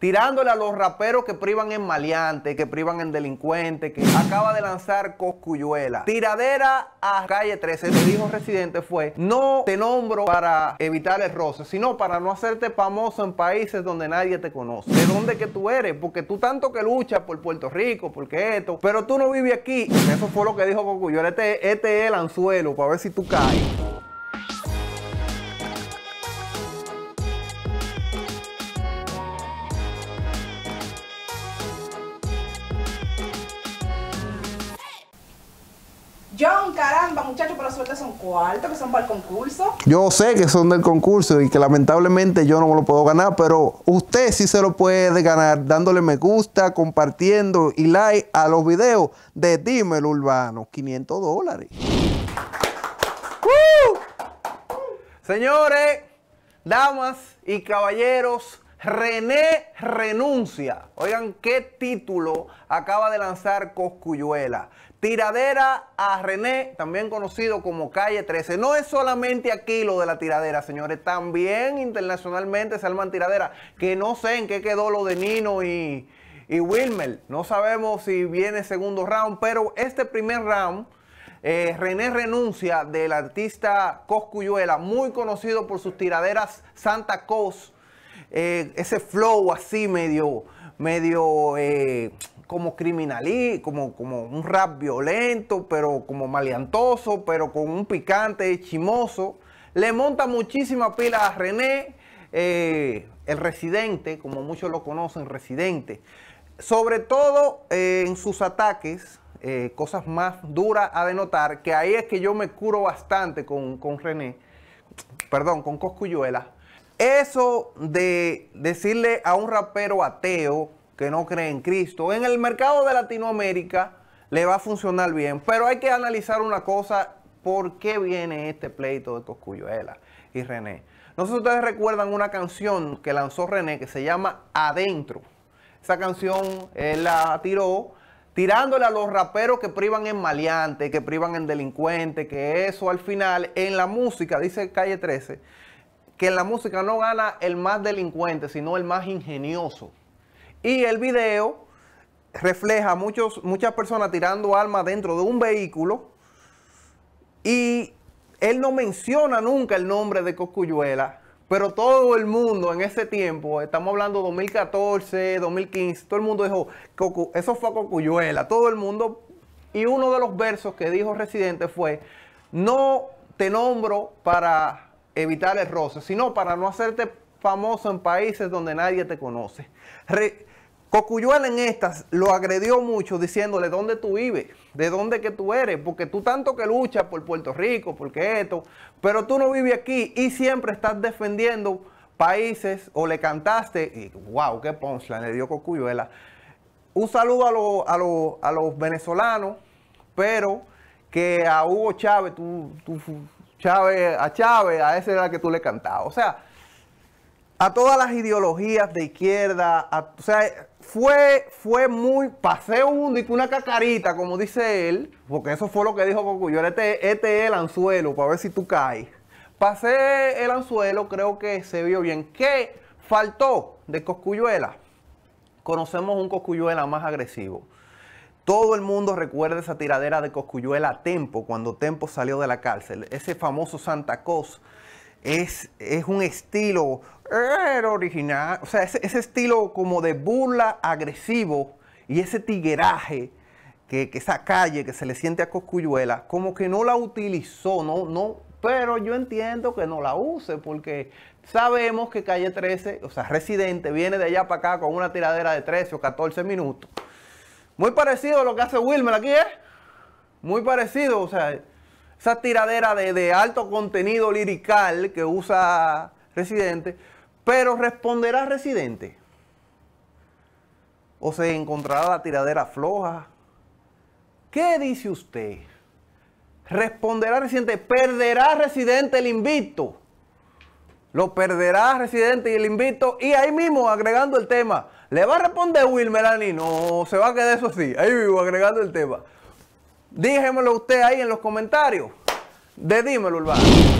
tirándole a los raperos que privan en maleante, que privan en delincuente, que acaba de lanzar Coscuyuela. Tiradera a calle 13, el dijo Residente, fue, no te nombro para evitar el roce, sino para no hacerte famoso en países donde nadie te conoce. ¿De dónde que tú eres? Porque tú tanto que luchas por Puerto Rico, porque esto, pero tú no vives aquí. Eso fue lo que dijo Coscuyuela. este, este es el anzuelo, para ver si tú caes. caramba, muchachos, pero suerte son cuartos, que son para el concurso. Yo sé que son del concurso y que lamentablemente yo no me lo puedo ganar, pero usted sí se lo puede ganar dándole me gusta, compartiendo y like a los videos de Dímelo Urbano. 500 dólares. Señores, damas y caballeros, René renuncia. Oigan qué título acaba de lanzar Coscuyuela. Tiradera a René, también conocido como Calle 13. No es solamente aquí lo de la tiradera, señores. También internacionalmente se arman tiradera. Que no sé en qué quedó lo de Nino y, Wilmer. No sabemos si viene segundo round, pero este primer round... Eh, René renuncia del artista Coscuyuela, muy conocido por sus tiraderas Santa Cos eh, ese flow así medio, medio eh, como criminalí, como, como un rap violento, pero como maleantoso, pero con un picante chimoso. Le monta muchísima pila a René, eh, el residente, como muchos lo conocen, residente. Sobre todo en sus ataques, cosas más duras a denotar, que ahí es que yo me curo bastante con, con René, perdón, con Coscuyuela, eso de decirle a un rapero ateo que no cree en Cristo, en el mercado de Latinoamérica le va a funcionar bien. Pero hay que analizar una cosa, ¿por qué viene este pleito de Toscuyuela y René? No sé si ustedes recuerdan una canción que lanzó René que se llama Adentro. Esa canción él la tiró tirándole a los raperos que privan en maleante, que privan en delincuente, que eso al final en la música, dice Calle 13, que en la música no gana el más delincuente, sino el más ingenioso. Y el video refleja muchos, muchas personas tirando armas dentro de un vehículo y él no menciona nunca el nombre de Cocuyuela. pero todo el mundo en ese tiempo, estamos hablando 2014, 2015, todo el mundo dijo, eso fue Cocuyuela. todo el mundo, y uno de los versos que dijo Residente fue, no te nombro para evitar el roce, sino para no hacerte famoso en países donde nadie te conoce. Cocuyuela en estas lo agredió mucho diciéndole dónde tú vives, de dónde que tú eres, porque tú tanto que luchas por Puerto Rico, porque esto, pero tú no vives aquí y siempre estás defendiendo países o le cantaste, y wow, qué ponchla le dio Cocuyuela. Un saludo a, a los venezolanos, pero que a Hugo Chávez tú, tú Chávez, a Chávez, a ese era que tú le cantabas. O sea, a todas las ideologías de izquierda, o sea, fue, fue muy pasé un una cacarita, como dice él, porque eso fue lo que dijo Cocuyuela, este, este el anzuelo, para ver si tú caes. Pasé el anzuelo, creo que se vio bien. ¿Qué faltó de Cocuyuela? Conocemos un Cocuyuela más agresivo. Todo el mundo recuerda esa tiradera de Coscuyuela a Tempo cuando Tempo salió de la cárcel. Ese famoso Santa Cos es, es un estilo eh, original, o sea, ese, estilo como de burla agresivo y ese tigueraje, que, esa calle que se le siente a Coscuyuela, como que no la utilizó, no, no, pero yo entiendo que no la use porque sabemos que calle 13, o sea, residente, viene de allá para acá con una tiradera de 13 o 14 minutos. Muy parecido a lo que hace Wilmer aquí, ¿eh? Muy parecido, o sea, esa tiradera de, alto contenido lirical que usa Residente, pero responderá Residente. O se encontrará la tiradera floja. ¿Qué dice usted? Responderá Residente, perderá Residente el invito, Lo perderá Residente y el invito, Y ahí mismo, agregando el tema, le va a responder Will Melanie, no, se va a quedar eso así. Ahí vivo agregando el tema. Díjemelo usted ahí en los comentarios. De dímelo, Urbano.